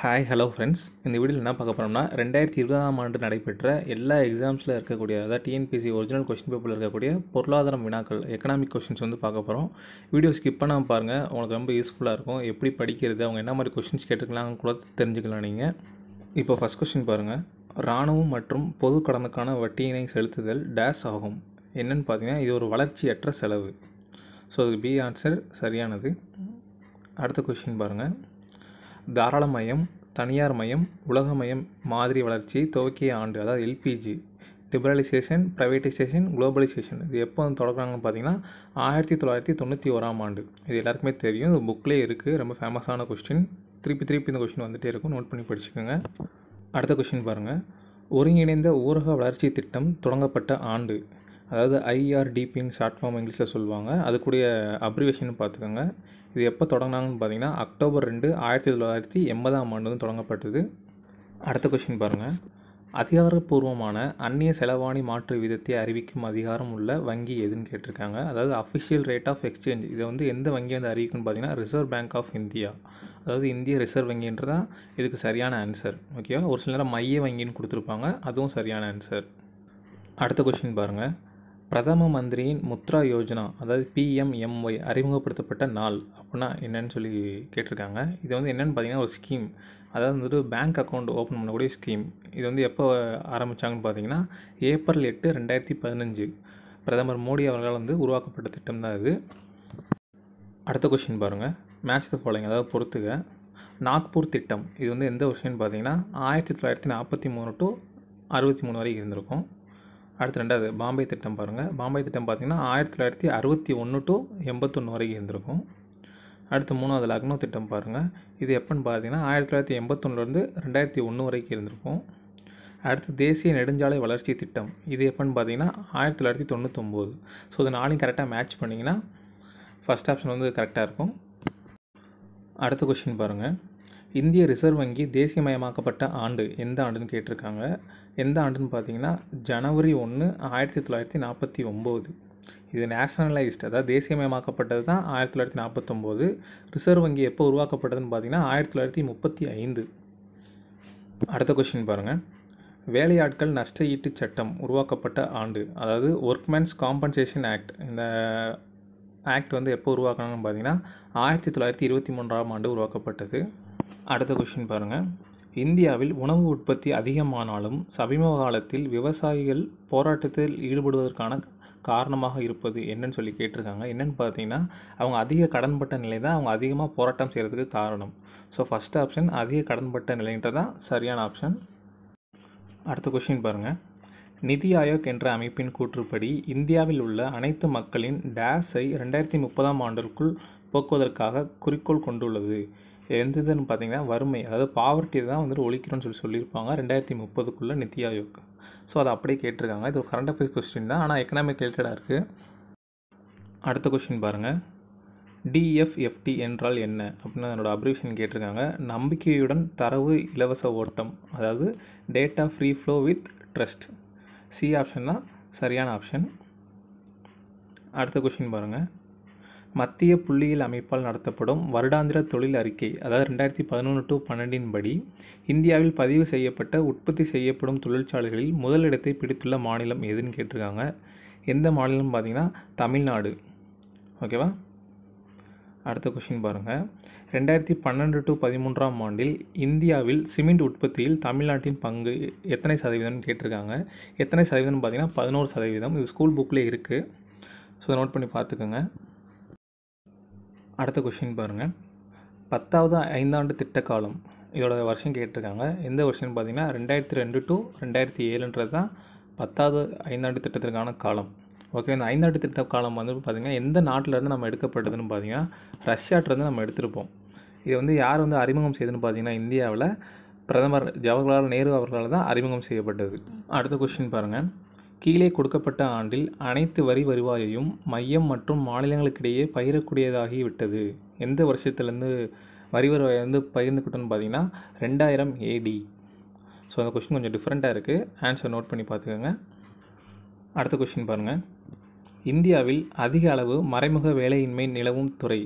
hi hello friends இந்த வீடியோவில் என்ன பார்க்க போகிறோம்னா ரெண்டாயிரத்தி இருபதாம் ஆண்டு நடைபெற்ற எல்லா எக்ஸாம்ஸில் இருக்கக்கூடிய அதாவது டிஎன்பிசி ஒரிஜினல் கொஸ்டின் பேப்பரில் இருக்கக்கூடிய பொருளாதார வினாக்கள் எக்கனாமிக் கொஷின்ஸ் வந்து பார்க்க போகிறோம் வீடியோ ஸ்கிப் பண்ணாமல் பாருங்கள் உங்களுக்கு ரொம்ப யூஸ்ஃபுல்லாக இருக்கும் எப்படி படிக்கிறது அவங்க என்ன மாதிரி கொஷின்ஸ் கேட்டுக்கலாம் கூட தெரிஞ்சுக்கலாம் நீங்கள் இப்போ ஃபஸ்ட் கொஸ்டின் பாருங்கள் இராணுவம் மற்றும் பொது கடனுக்கான வட்டியினை செலுத்துதல் டேஸ் ஆகும் என்னென்னு பார்த்தீங்கன்னா இது ஒரு வளர்ச்சியற்ற செலவு ஸோ அதுக்கு பி ஆன்சர் சரியானது அடுத்த கொஷின் பாருங்கள் தாராளமயம் தனியார் மயம் உலகமயம் மாதிரி வளர்ச்சி துவக்கிய ஆண்டு அதாவது எல்பிஜி லிபரலைசேஷன் ப்ரைவேட்டைசேஷன் குளோபலைசேஷன் இது எப்போ வந்து தொடங்குறாங்கன்னு பார்த்தீங்கன்னா ஆயிரத்தி தொள்ளாயிரத்தி தொண்ணூற்றி ஓராம் ஆண்டு இது எல்லாருக்குமே தெரியும் இது புக்லேயே இருக்குது ரொம்ப ஃபேமஸான கொஸ்டின் திருப்பி திருப்பி இந்த கொஸ்டின் வந்துகிட்டே இருக்கும் நோட் பண்ணி படிச்சுக்கோங்க அடுத்த கொஸ்டின் பாருங்கள் ஒருங்கிணைந்த ஊரக வளர்ச்சி திட்டம் தொடங்கப்பட்ட ஆண்டு அதாவது ஐஆர்டிபின்னு e ஷார்ட் ஃபார்ம் இங்கிலீஷில் சொல்லுவாங்க அதுக்குடைய அப்ரிவேஷன் பார்த்துக்கோங்க இது எப்போ தொடங்கினாங்கன்னு பார்த்தீங்கன்னா அக்டோபர் ரெண்டு ஆயிரத்தி தொள்ளாயிரத்தி எண்பதாம் ஆண்டு வந்து தொடங்கப்பட்டது அடுத்த கொஷின் பாருங்கள் அதிகாரப்பூர்வமான அந்நிய செலவாணி மாற்று விதத்தை அறிவிக்கும் அதிகாரம் உள்ள வங்கி எதுன்னு கேட்டிருக்காங்க அதாவது அஃபிஷியல் ரேட் ஆஃப் எக்ஸ்சேஞ்ச் இதை வந்து எந்த வங்கி வந்து அறிவிக்கும்னு பார்த்தீங்கன்னா ரிசர்வ் பேங்க் ஆஃப் இந்தியா அதாவது இந்திய ரிசர்வ் வங்கின்றது தான் இதுக்கு சரியான ஆன்சர் ஓகேவா ஒரு சில நேரம் மைய வங்கின்னு கொடுத்துருப்பாங்க அதுவும் சரியான ஆன்சர் அடுத்த கொஷின் பாருங்கள் பிரதம மந்திரியின் முத்ரா யோஜனா அதாவது பிஎம்எம்ஒய் அறிமுகப்படுத்தப்பட்ட நாள் அப்படின்னா என்னன்னு சொல்லி கேட்டிருக்காங்க இது வந்து என்னென்னு பார்த்தீங்கன்னா ஒரு ஸ்கீம் அதாவது வந்துட்டு பேங்க் அக்கௌண்ட் ஓப்பன் பண்ணக்கூடிய ஸ்கீம் இது வந்து எப்போ ஆரம்பித்தாங்கன்னு பார்த்தீங்கன்னா ஏப்ரல் எட்டு ரெண்டாயிரத்தி பதினஞ்சு பிரதமர் மோடி அவர்களால் வந்து உருவாக்கப்பட்ட திட்டம் தான் இது அடுத்த கொஷின் பாருங்கள் மேட்ச் த ஃபாலோயிங் அதாவது பொறுத்துக்க நாக்பூர் திட்டம் இது வந்து எந்த வருஷம்னு பார்த்தீங்கன்னா ஆயிரத்தி தொள்ளாயிரத்தி நாற்பத்தி மூணு டு அறுபத்தி மூணு வரைக்கும் இருந்திருக்கும் அடுத்து ரெண்டாவது பாம்பே திட்டம் பாருங்கள் பாம்பே திட்டம் பார்த்திங்கன்னா ஆயிரத்தி தொள்ளாயிரத்தி அறுபத்தி ஒன்று டு எண்பத்தொன்று வரைக்கும் இருந்திருக்கும் அடுத்து மூணாவது லக்னோ திட்டம் பாருங்கள் இது எப்போன்னு பார்த்தீங்கன்னா ஆயிரத்தி தொள்ளாயிரத்தி எண்பத்தொன்னுலேருந்து ரெண்டாயிரத்தி ஒன்று வரைக்கும் இருந்திருக்கும் அடுத்து தேசிய நெடுஞ்சாலை வளர்ச்சி திட்டம் இது எப்போன்னு பார்த்தீங்கன்னா ஆயிரத்தி தொள்ளாயிரத்தி தொண்ணூத்தொம்போது ஸோ இது நாளையும் கரெக்டாக மேட்ச் பண்ணிங்கன்னா ஃபஸ்ட் ஆப்ஷன் வந்து கரெக்டாக இருக்கும் அடுத்த கொஷின் பாருங்கள் இந்திய ரிசர்வ் வங்கி தேசியமயமாக்கப்பட்ட ஆண்டு எந்த ஆண்டுன்னு கேட்டிருக்காங்க எந்த ஆண்டுன்னு பார்த்தீங்கன்னா ஜனவரி ஒன்று ஆயிரத்தி தொள்ளாயிரத்தி நாற்பத்தி ஒம்பது இது நேஷனலைஸ்ட் அதாவது தேசியமயமாக்கப்பட்டது தான் ஆயிரத்தி தொள்ளாயிரத்தி நாற்பத்தொம்போது ரிசர்வ் வங்கி எப்போ உருவாக்கப்பட்டதுன்னு பார்த்தீங்கன்னா ஆயிரத்தி தொள்ளாயிரத்தி முப்பத்தி ஐந்து அடுத்த கொஷின் பாருங்கள் வேலையாட்கள் நஷ்ட ஈட்டு சட்டம் உருவாக்கப்பட்ட ஆண்டு அதாவது ஒர்க்மேன்ஸ் காம்பன்சேஷன் ஆக்ட் இந்த ஆக்ட் வந்து எப்போ உருவாக்கணும்னு பார்த்தீங்கன்னா ஆயிரத்தி தொள்ளாயிரத்தி இருபத்தி மூன்றாம் ஆண்டு உருவாக்கப்பட்டது அடுத்த கொஷின் பாருங்கள் இந்தியாவில் உணவு உற்பத்தி அதிகமானாலும் சமீப காலத்தில் விவசாயிகள் போராட்டத்தில் ஈடுபடுவதற்கான காரணமாக இருப்பது என்னன்னு சொல்லி கேட்டிருக்காங்க என்னென்னு பார்த்தீங்கன்னா அவங்க அதிக கடன்பட்ட நிலை தான் அவங்க அதிகமாக போராட்டம் செய்கிறதுக்கு காரணம் ஸோ ஃபஸ்ட் ஆப்ஷன் அதிக கடன்பட்ட நிலைன்றது தான் சரியான ஆப்ஷன் அடுத்த கொஷின் பாருங்கள் நிதி ஆயோக் என்ற அமைப்பின் கூற்றுப்படி இந்தியாவில் உள்ள அனைத்து மக்களின் டேஸை ரெண்டாயிரத்தி முப்பதாம் ஆண்டிற்குள் போக்குவதற்காக குறிக்கோள் கொண்டுள்ளது எந்த இதுன்னு பார்த்தீங்கன்னா வறுமை அதாவது பாவர்ட்டி தான் வந்துட்டு ஒழிக்கணும்னு சொல்லி சொல்லியிருப்பாங்க ரெண்டாயிரத்தி முப்பதுக்குள்ளே நித்தி ஆயோக் ஸோ அதை அப்படியே கேட்டிருக்காங்க இது ஒரு கரண்ட் அஃபேர்ஸ் கொஸ்டின் தான் ஆனால் எக்கனாமிக் ரிலேட்டடாக இருக்குது அடுத்த கொஸ்டின் பாருங்கள் டிஎஃப்எஃப்டி என்றால் என்ன அப்படின்னு அதனோட அப்ரிவேஷன் கேட்டிருக்காங்க நம்பிக்கையுடன் தரவு இலவச ஓட்டம் அதாவது data free flow with trust C option தான் சரியான ஆப்ஷன் அடுத்த கொஷின் பாருங்கள் மத்திய புள்ளியியல் அமைப்பால் நடத்தப்படும் வருடாந்திர தொழில் அறிக்கை அதாவது ரெண்டாயிரத்தி பதினொன்று டு பன்னெண்டின் படி இந்தியாவில் பதிவு செய்யப்பட்ட உற்பத்தி செய்யப்படும் தொழிற்சாலைகளில் முதலிடத்தை பிடித்துள்ள மாநிலம் எதுன்னு கேட்டிருக்காங்க எந்த மாநிலம் பார்த்திங்கன்னா தமிழ்நாடு ஓகேவா அடுத்த கொஷின் பாருங்கள் ரெண்டாயிரத்தி பன்னெண்டு டு பதிமூன்றாம் ஆண்டில் இந்தியாவில் சிமெண்ட் உற்பத்தியில் தமிழ்நாட்டின் பங்கு எத்தனை சதவீதம்னு கேட்டிருக்காங்க எத்தனை சதவீதம்னு பார்த்தீங்கன்னா பதினோரு சதவீதம் இது ஸ்கூல் புக்கில் இருக்குது ஸோ நோட் பண்ணி பார்த்துக்கோங்க அடுத்த கொஷின் பாருங்கள் பத்தாவது ஐந்தாண்டு திட்ட காலம் இதோட வருஷம் கேட்டிருக்காங்க எந்த வருஷம்னு பார்த்தீங்கன்னா ரெண்டாயிரத்தி ரெண்டு டு ரெண்டாயிரத்தி ஏழுன்றது தான் பத்தாவது ஐந்தாண்டு திட்டத்திற்கான காலம் ஓகே இந்த ஐந்தாண்டு திட்ட காலம் வந்து பார்த்திங்கன்னா எந்த நாட்டிலேருந்து நம்ம எடுக்கப்படுதுன்னு பார்த்தீங்கன்னா ரஷ்யாட்டிலேருந்து நம்ம எடுத்திருப்போம் இதை வந்து யார் வந்து அறிமுகம் செய்துன்னு பார்த்தீங்கன்னா இந்தியாவில் பிரதமர் ஜவஹர்லால் நேரு அவர்களால் தான் அறிமுகம் செய்யப்பட்டது அடுத்த கொஷின் பாருங்கள் கீழே கொடுக்கப்பட்ட ஆண்டில் அனைத்து வரி வருவாயையும் மையம் மற்றும் மாநிலங்களுக்கிடையே பகிரக்கூடியதாகிவிட்டது எந்த வருஷத்துலேருந்து வரி வருவாயை வந்து பகிர்ந்துக்கிட்டோன்னு பார்த்தீங்கன்னா ரெண்டாயிரம் ஏடி ஸோ அந்த கொஷின் கொஞ்சம் டிஃப்ரெண்ட்டாக இருக்குது ஆன்சர் நோட் பண்ணி பார்த்துக்கோங்க அடுத்த கொஷின் பாருங்கள் இந்தியாவில் அதிக அளவு மறைமுக வேலையின்மை நிலவும் துறை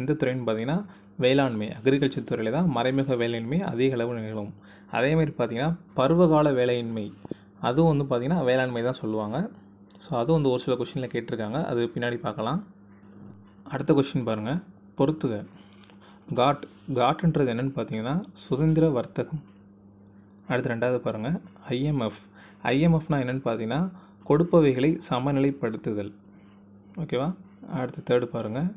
எந்த துறைன்னு பார்த்தீங்கன்னா வேளாண்மை அக்ரிகல்ச்சர் துறையில் தான் மறைமுக வேலையின்மை அதிக அளவு நிலவும் அதேமாதிரி பார்த்திங்கன்னா பருவகால வேலையின்மை அதுவும் வந்து பார்த்திங்கன்னா வேளாண்மை தான் சொல்லுவாங்க ஸோ அதுவும் வந்து ஒரு சில கொஷினில் கேட்டிருக்காங்க அது பின்னாடி பார்க்கலாம் அடுத்த கொஷின் பாருங்கள் பொறுத்துக காட் காட்டுன்றது என்னென்னு பார்த்தீங்கன்னா சுதந்திர வர்த்தகம் அடுத்து ரெண்டாவது பாருங்கள் ஐஎம்எஃப் ஐஎம்எஃப்னால் என்னென்னு பார்த்தீங்கன்னா கொடுப்பவைகளை சமநிலைப்படுத்துதல் ஓகேவா அடுத்து தேர்டு பாருங்கள்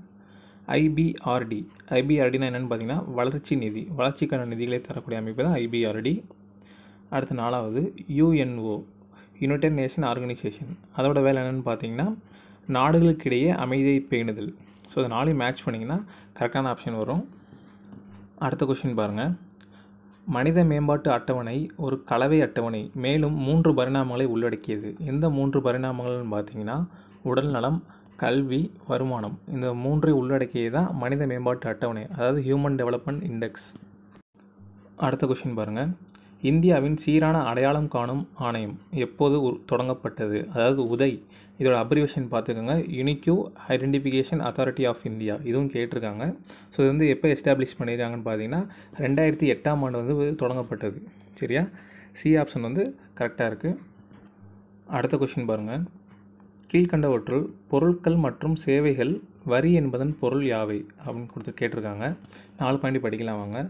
ஐபிஆர்டி ஐபிஆர்டினா என்னென்னு பார்த்தீங்கன்னா வளர்ச்சி நிதி வளர்ச்சிக்கான நிதிகளை தரக்கூடிய அமைப்பு தான் ஐபிஆர்டி அடுத்து நாலாவது யுஎன்ஓ யுனைடெட் நேஷன் ஆர்கனைசேஷன் அதோட வேலை என்னென்னு பார்த்தீங்கன்னா நாடுகளுக்கிடையே அமைதியை பேணுதல் ஸோ அதை நாளையும் மேட்ச் பண்ணிங்கன்னா கரெக்டான ஆப்ஷன் வரும் அடுத்த கொஷின் பாருங்கள் மனித மேம்பாட்டு அட்டவணை ஒரு கலவை அட்டவணை மேலும் மூன்று பரிணாமங்களை உள்ளடக்கியது எந்த மூன்று பரிணாமங்கள்னு பார்த்தீங்கன்னா உடல்நலம் கல்வி வருமானம் இந்த மூன்றை உள்ளடக்கியது தான் மனித மேம்பாட்டு அட்டவணை அதாவது ஹியூமன் டெவலப்மெண்ட் இண்டெக்ஸ் அடுத்த கொஷின் பாருங்கள் இந்தியாவின் சீரான அடையாளம் காணும் ஆணையம் எப்போது தொடங்கப்பட்டது அதாவது உதய் இதோட அப்ரிவேஷன் பார்த்துக்கோங்க unique identification authority of India இதுவும் கேட்டிருக்காங்க ஸோ இது வந்து எப்போ எஸ்டாப்ளிஷ் பண்ணியிருக்காங்கன்னு பார்த்தீங்கன்னா ரெண்டாயிரத்தி எட்டாம் ஆண்டு வந்து தொடங்கப்பட்டது சரியா சி ஆப்ஷன் வந்து கரெக்டாக இருக்குது அடுத்த கொஷின் பாருங்கள் கீழ்கண்டவற்றுள் பொருட்கள் மற்றும் சேவைகள் வரி என்பதன் பொருள் யாவை அப்படின்னு கொடுத்து கேட்டிருக்காங்க நாலு பாயிண்ட் படிக்கலாம் வாங்க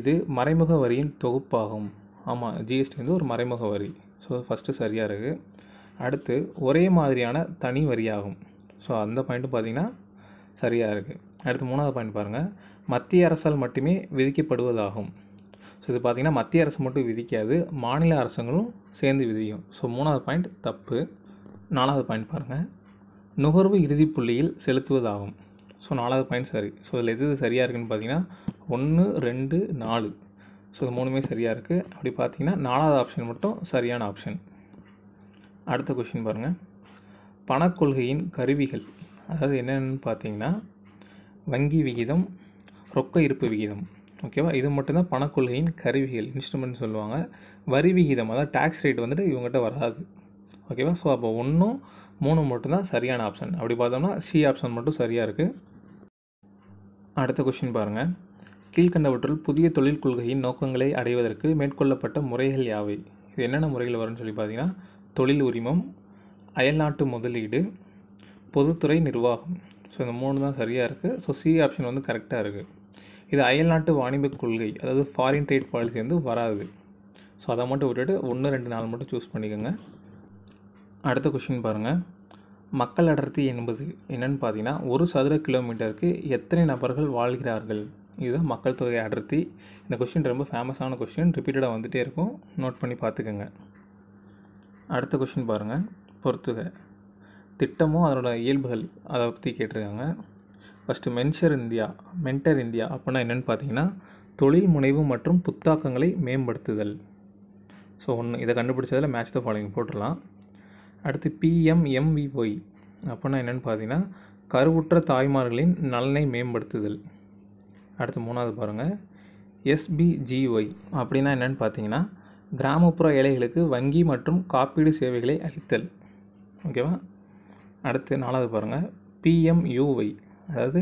இது மறைமுக வரியின் தொகுப்பாகும் ஆமாம் ஜிஎஸ்டி வந்து ஒரு மறைமுக வரி ஸோ ஃபஸ்ட்டு சரியாக இருக்குது அடுத்து ஒரே மாதிரியான தனி வரியாகும் ஸோ அந்த பாயிண்ட்டும் பார்த்திங்கன்னா சரியாக இருக்குது அடுத்து மூணாவது பாயிண்ட் பாருங்கள் மத்திய அரசால் மட்டுமே விதிக்கப்படுவதாகும் ஸோ இது பார்த்திங்கன்னா மத்திய அரசு மட்டும் விதிக்காது மாநில அரசுங்களும் சேர்ந்து விதிக்கும் ஸோ மூணாவது பாயிண்ட் தப்பு நாலாவது பாயிண்ட் பாருங்கள் நுகர்வு இறுதி புள்ளியில் செலுத்துவதாகும் ஸோ நாலாவது பாயிண்ட் சரி ஸோ இதில் எது சரியாக இருக்குதுன்னு பார்த்தீங்கன்னா ஒன்று ரெண்டு நாலு ஸோ இது மூணுமே சரியாக இருக்குது அப்படி பார்த்தீங்கன்னா நாலாவது ஆப்ஷன் மட்டும் சரியான ஆப்ஷன் அடுத்த கொஷின் பாருங்கள் பணக்கொள்கையின் கருவிகள் அதாவது என்னென்னு பார்த்தீங்கன்னா வங்கி விகிதம் ரொக்க இருப்பு விகிதம் ஓகேவா இது மட்டும்தான் பணக்கொள்கையின் கருவிகள் இன்ஸ்ட்ருமெண்ட் சொல்லுவாங்க வரி விகிதம் அதாவது டேக்ஸ் ரேட் வந்துட்டு இவங்ககிட்ட வராது ஓகேவா ஸோ அப்போ ஒன்றும் மூணு மட்டும்தான் சரியான ஆப்ஷன் அப்படி பார்த்தோம்னா சி ஆப்ஷன் மட்டும் சரியாக இருக்குது அடுத்த கொஷின் பாருங்கள் கீழ்கண்டவற்றுள் புதிய தொழில் கொள்கையின் நோக்கங்களை அடைவதற்கு மேற்கொள்ளப்பட்ட முறைகள் யாவை இது என்னென்ன முறைகள் வரும்னு சொல்லி பார்த்தீங்கன்னா தொழில் உரிமம் அயல்நாட்டு முதலீடு பொதுத்துறை நிர்வாகம் ஸோ இந்த மூணு தான் சரியாக இருக்குது ஸோ சி ஆப்ஷன் வந்து கரெக்டாக இருக்குது இது அயல்நாட்டு வாணிப கொள்கை அதாவது ஃபாரின் ட்ரேட் பாலிசி வந்து வராது ஸோ அதை மட்டும் விட்டுட்டு ஒன்று ரெண்டு நாள் மட்டும் சூஸ் பண்ணிக்கோங்க அடுத்த கொஷின் பாருங்கள் மக்கள் அடர்த்தி என்பது என்னென்னு பார்த்தீங்கன்னா ஒரு சதுர கிலோமீட்டருக்கு எத்தனை நபர்கள் வாழ்கிறார்கள் இதுதான் மக்கள் தொகை அடர்த்தி இந்த கொஷின் ரொம்ப ஃபேமஸான கொஷின் ரிப்பீட்டடாக வந்துகிட்டே இருக்கும் நோட் பண்ணி பார்த்துக்கோங்க அடுத்த கொஷின் பாருங்கள் பொறுத்துக திட்டமும் அதனோட இயல்புகள் அதை பற்றி கேட்டிருக்காங்க first mentor India mentor India அப்படின்னா என்னென்னு பார்த்தீங்கன்னா தொழில் முனைவு மற்றும் புத்தாக்கங்களை மேம்படுத்துதல் ஸோ ஒன்று இதை கண்டுபிடிச்சதில் மேட்ச் த ஃபாலோயிங் போட்டுடலாம் அடுத்து பிஎம்எம்விஒய் அப்படின்னா என்னென்னு பார்த்தீங்கன்னா கருவுற்ற தாய்மார்களின் நலனை மேம்படுத்துதல் அடுத்து மூணாவது பாருங்கள் எஸ்பிஜிஒய் அப்படின்னா என்னென்னு பார்த்தீங்கன்னா கிராமப்புற ஏழைகளுக்கு வங்கி மற்றும் காப்பீடு சேவைகளை அளித்தல் ஓகேவா அடுத்து நாலாவது பாருங்கள் பிஎம்யூஒய் அதாவது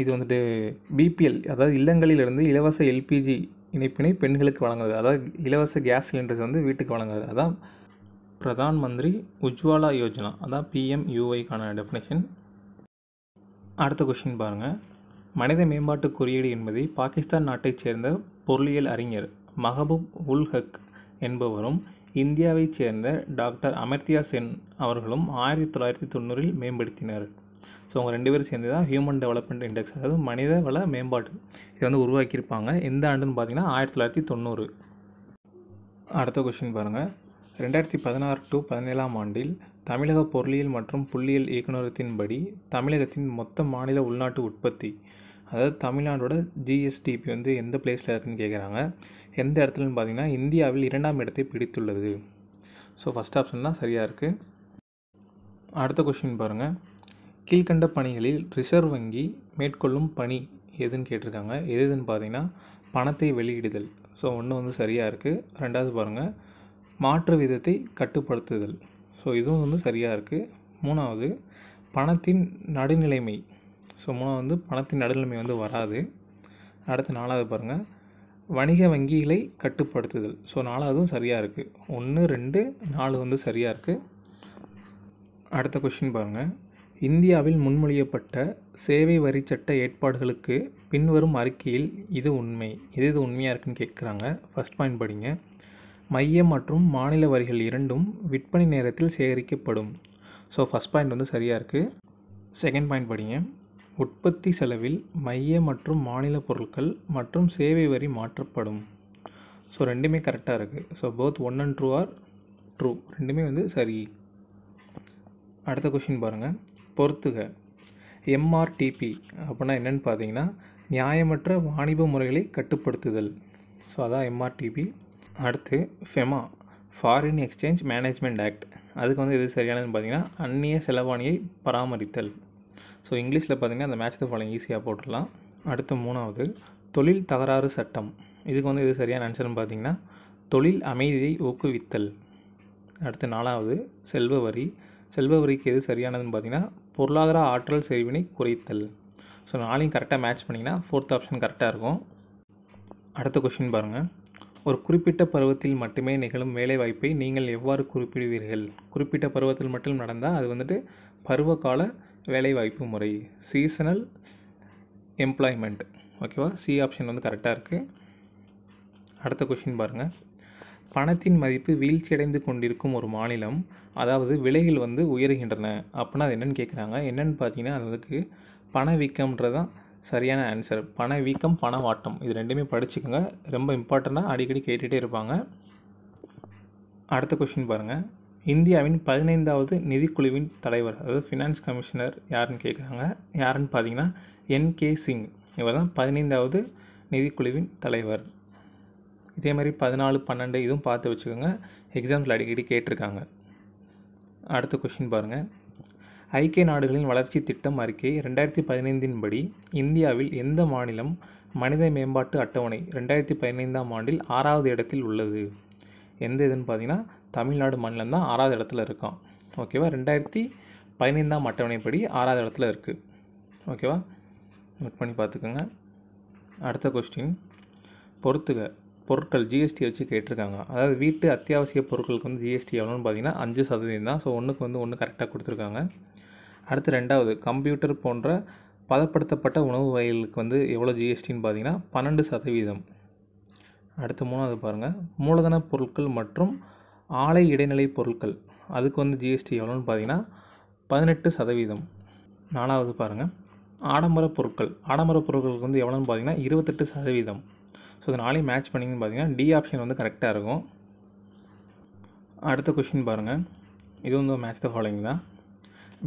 இது வந்துட்டு பிபிஎல் அதாவது இல்லங்களிலிருந்து இலவச எல்பிஜி இணைப்பினை பெண்களுக்கு வழங்குது அதாவது இலவச கேஸ் சிலிண்டர்ஸ் வந்து வீட்டுக்கு வழங்குது அதான் பிரதான் மந்திரி உஜ்வாலா யோஜனா அதான் பிஎம்யூஐக்கான டெஃபினேஷன் அடுத்த கொஷின் பாருங்கள் மனித மேம்பாட்டு குறியீடு என்பதை பாகிஸ்தான் நாட்டைச் சேர்ந்த பொருளியல் அறிஞர் மஹபூப் உல் ஹக் என்பவரும் இந்தியாவைச் சேர்ந்த டாக்டர் அமர்த்தியா சென் அவர்களும் ஆயிரத்தி தொள்ளாயிரத்தி தொண்ணூறில் மேம்படுத்தினர் ஸோ அவங்க ரெண்டு பேரும் சேர்ந்து தான் ஹியூமன் டெவலப்மெண்ட் இண்டெக்ஸ் அதாவது மனித வள மேம்பாடு இதை வந்து உருவாக்கியிருப்பாங்க எந்த ஆண்டுன்னு பார்த்தீங்கன்னா ஆயிரத்தி தொள்ளாயிரத்தி தொண்ணூறு அடுத்த கொஷின் பாருங்கள் ரெண்டாயிரத்தி பதினாறு டு பதினேழாம் ஆண்டில் தமிழக பொருளியல் மற்றும் புள்ளியியல் இயக்குநரத்தின்படி தமிழகத்தின் மொத்த மாநில உள்நாட்டு உற்பத்தி அதாவது தமிழ்நாடோட ஜிஎஸ்டிபி வந்து எந்த பிளேஸில் இருக்குதுன்னு கேட்குறாங்க எந்த இடத்துலன்னு பார்த்தீங்கன்னா இந்தியாவில் இரண்டாம் இடத்தை பிடித்துள்ளது ஸோ ஃபஸ்ட் ஆப்ஷன் தான் சரியாக இருக்குது அடுத்த கொஷின் பாருங்கள் கீழ்கண்ட பணிகளில் ரிசர்வ் வங்கி மேற்கொள்ளும் பணி எதுன்னு கேட்டிருக்காங்க எதுன்னு பார்த்தீங்கன்னா பணத்தை வெளியிடுதல் ஸோ ஒன்று வந்து சரியாக இருக்குது ரெண்டாவது பாருங்கள் மாற்று விதத்தை கட்டுப்படுத்துதல் ஸோ இதுவும் வந்து சரியாக இருக்குது மூணாவது பணத்தின் நடுநிலைமை ஸோ மூணாவது வந்து பணத்தின் நடுநிலைமை வந்து வராது அடுத்து நாலாவது பாருங்கள் வணிக வங்கிகளை கட்டுப்படுத்துதல் ஸோ நாலாவதும் சரியாக இருக்குது ஒன்று ரெண்டு நாலு வந்து சரியாக இருக்குது அடுத்த கொஷின் பாருங்கள் இந்தியாவில் முன்மொழியப்பட்ட சேவை வரி சட்ட ஏற்பாடுகளுக்கு பின்வரும் அறிக்கையில் இது உண்மை எது இது உண்மையாக இருக்குன்னு கேட்குறாங்க ஃபஸ்ட் பாயிண்ட் படிங்க மைய மற்றும் மாநில வரிகள் இரண்டும் விற்பனை நேரத்தில் சேகரிக்கப்படும் ஸோ ஃபஸ்ட் பாயிண்ட் வந்து சரியாக இருக்குது செகண்ட் பாயிண்ட் படிங்க உற்பத்தி செலவில் மைய மற்றும் மாநில பொருட்கள் மற்றும் சேவை வரி மாற்றப்படும் ஸோ ரெண்டுமே கரெக்டாக இருக்குது so both one and two are true ரெண்டுமே வந்து சரி அடுத்த கொஷின் பாருங்கள் பொறுத்துக எம்ஆர்டிபி அப்படின்னா என்னென்னு பார்த்தீங்கன்னா நியாயமற்ற வாணிப முறைகளை கட்டுப்படுத்துதல் ஸோ அதான் எம்ஆர்டிபி அடுத்து FEMA foreign exchange management act அதுக்கு வந்து எது சரியானதுன்னு பார்த்தீங்கன்னா அந்நிய செலவாணியை பராமரித்தல் ஸோ இங்கிலீஷில் பார்த்திங்கன்னா அந்த மேட்ச் ஃபாலோ ஈஸியாக போட்டுடலாம் அடுத்து மூணாவது தொழில் தகராறு சட்டம் இதுக்கு வந்து இது சரியான ஆன்சர்னு பார்த்திங்கன்னா தொழில் அமைதியை ஊக்குவித்தல் அடுத்து நாலாவது செல்வ வரி செல்வ வரிக்கு எது சரியானதுன்னு பார்த்தீங்கன்னா பொருளாதார ஆற்றல் செறிவினை குறைத்தல் ஸோ நாளையும் கரெக்டாக மேட்ச் பண்ணிங்கன்னா ஃபோர்த் ஆப்ஷன் கரெக்டாக இருக்கும் அடுத்த கொஷின் பாருங்கள் ஒரு குறிப்பிட்ட பருவத்தில் மட்டுமே நிகழும் வேலைவாய்ப்பை நீங்கள் எவ்வாறு குறிப்பிடுவீர்கள் குறிப்பிட்ட பருவத்தில் மட்டும் நடந்தால் அது வந்துட்டு பருவகால வேலைவாய்ப்பு முறை சீசனல் எம்ப்ளாய்மெண்ட் ஓகேவா சி ஆப்ஷன் வந்து கரெக்டாக இருக்குது அடுத்த கொஷின் பாருங்கள் பணத்தின் மதிப்பு வீழ்ச்சியடைந்து கொண்டிருக்கும் ஒரு மாநிலம் அதாவது விலைகள் வந்து உயர்கின்றன அப்படின்னா அது என்னென்னு கேட்குறாங்க என்னென்னு பார்த்தீங்கன்னா அதுக்கு பணவீக்கம்ன்றது தான் சரியான ஆன்சர் பணவீக்கம் பணவாட்டம் இது ரெண்டுமே படிச்சுக்கோங்க ரொம்ப இம்பார்ட்டண்ட்டாக அடிக்கடி கேட்டுகிட்டே இருப்பாங்க அடுத்த கொஷின் பாருங்கள் இந்தியாவின் பதினைந்தாவது நிதிக்குழுவின் தலைவர் அதாவது ஃபினான்ஸ் கமிஷனர் யாருன்னு கேட்குறாங்க யாருன்னு பார்த்தீங்கன்னா என் கே சிங் இவர் தான் பதினைந்தாவது நிதிக்குழுவின் தலைவர் இதே மாதிரி பதினாலு பன்னெண்டு இதுவும் பார்த்து வச்சுக்கோங்க எக்ஸாம்ஸில் அடிக்கடி கேட்டிருக்காங்க அடுத்த கொஷின் பாருங்கள் ஐக்கிய நாடுகளின் வளர்ச்சி திட்டம் அறிக்கை ரெண்டாயிரத்தி பதினைந்தின் படி இந்தியாவில் எந்த மாநிலம் மனித மேம்பாட்டு அட்டவணை ரெண்டாயிரத்தி பதினைந்தாம் ஆண்டில் ஆறாவது இடத்தில் உள்ளது எந்த இதுன்னு பார்த்தீங்கன்னா தமிழ்நாடு மாநிலம் தான் ஆறாவது இடத்துல இருக்கும் ஓகேவா ரெண்டாயிரத்தி பதினைந்தாம் அட்டவணைப்படி ஆறாவது இடத்துல இருக்குது ஓகேவா நோட் பண்ணி பார்த்துக்கோங்க அடுத்த கொஸ்டின் பொறுத்துக பொருட்கள் ஜிஎஸ்டி வச்சு கேட்டிருக்காங்க அதாவது வீட்டு அத்தியாவசிய பொருட்களுக்கு வந்து ஜிஎஸ்டி எவ்வளோன்னு பார்த்தீங்கன்னா அஞ்சு சதவீதம் தான் ஸோ ஒன்றுக்கு வந்து ஒன்று கரெக்டாக கொடுத்துருக்காங்க அடுத்து ரெண்டாவது கம்ப்யூட்டர் போன்ற பதப்படுத்தப்பட்ட உணவு வகைகளுக்கு வந்து எவ்வளோ ஜிஎஸ்டின்னு பார்த்தீங்கன்னா பன்னெண்டு சதவீதம் அடுத்து மூணாவது பாருங்கள் மூலதன பொருட்கள் மற்றும் ஆலை இடைநிலை பொருட்கள் அதுக்கு வந்து ஜிஎஸ்டி எவ்வளோன்னு பார்த்தீங்கன்னா பதினெட்டு சதவீதம் நாலாவது பாருங்கள் ஆடம்பர பொருட்கள் ஆடம்பர பொருட்களுக்கு வந்து எவ்வளோன்னு பார்த்தீங்கன்னா இருபத்தெட்டு சதவீதம் ஸோ இது நாளையும் மேட்ச் பண்ணிங்கன்னு பார்த்தீங்கன்னா டி ஆப்ஷன் வந்து கரெக்டாக இருக்கும் அடுத்த கொஷின் பாருங்கள் இது வந்து மேட்ச் த ஃபாலோயிங் தான்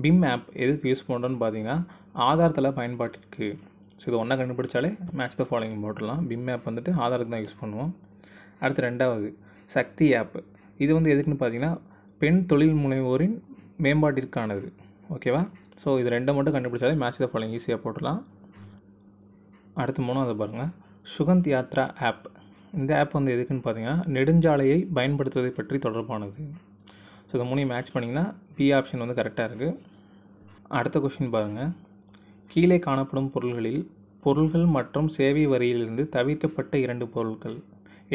பிம் ஆப் எதுக்கு யூஸ் பண்ணுறோன்னு பார்த்தீங்கன்னா ஆதாரத்தில் பயன்பாட்டிற்கு ஸோ இது ஒன்றா கண்டுபிடிச்சாலே மேட்ச் த ஃபாலோயிங் போட்டுடலாம் பிம் ஆப் வந்துட்டு ஆதாரத்துக்கு தான் யூஸ் பண்ணுவோம் அடுத்து ரெண்டாவது சக்தி ஆப் இது வந்து எதுக்குன்னு பார்த்தீங்கன்னா பெண் தொழில் முனைவோரின் மேம்பாட்டிற்கானது ஓகேவா ஸோ இது ரெண்டை மட்டும் கண்டுபிடிச்சாலே மேட்ச் த ஃபாலோ ஈஸியாக போட்டுடலாம் அடுத்து மூணாவது அதை பாருங்கள் சுகந்த் யாத்ரா ஆப் இந்த ஆப் வந்து எதுக்குன்னு பார்த்தீங்கன்னா நெடுஞ்சாலையை பயன்படுத்துவதை பற்றி தொடர்பானது ஸோ இதை மூணையும் மேட்ச் பண்ணிங்கன்னா பி ஆப்ஷன் வந்து கரெக்டாக இருக்குது அடுத்த கொஷின் பாருங்கள் கீழே காணப்படும் பொருள்களில் பொருள்கள் மற்றும் சேவை வரியிலிருந்து தவிர்க்கப்பட்ட இரண்டு பொருட்கள்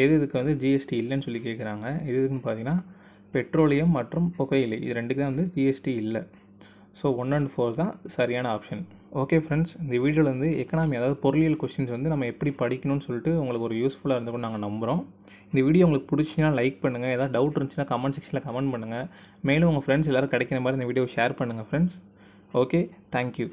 எது இதுக்கு வந்து ஜிஎஸ்டி இல்லைன்னு சொல்லி கேட்குறாங்க எது இதுக்குன்னு பார்த்தீங்கன்னா பெட்ரோலியம் மற்றும் புகையிலை இது ரெண்டுக்கு தான் வந்து ஜிஎஸ்டி இல்லை ஸோ ஒன் அண்ட் ஃபோர் தான் சரியான ஆப்ஷன் ஓகே ஃப்ரெண்ட்ஸ் இந்த வீடியோவில் வந்து எக்கனாமி அதாவது பொருளியல் கொஷின்ஸ் வந்து நம்ம எப்படி படிக்கணும்னு சொல்லிட்டு உங்களுக்கு ஒரு யூஸ்ஃபுல்லாக இருந்தபோது நாங்கள் நம்புகிறோம் இந்த வீடியோ உங்களுக்கு பிடிச்சிங்கன்னா லைக் பண்ணுங்கள் ஏதாவது டவுட் இருந்துச்சுன்னா கமெண்ட் செக்ஷனில் கமெண்ட் பண்ணுங்கள் மேலும் உங்கள் ஃப்ரெண்ட்ஸ் எல்லோரும் கிடைக்கிற மாதிரி இந்த வீடியோ ஷேர் பண்ணுங்கள் ஃப்ரெண்ட்ஸ் ஓகே தேங்க்யூ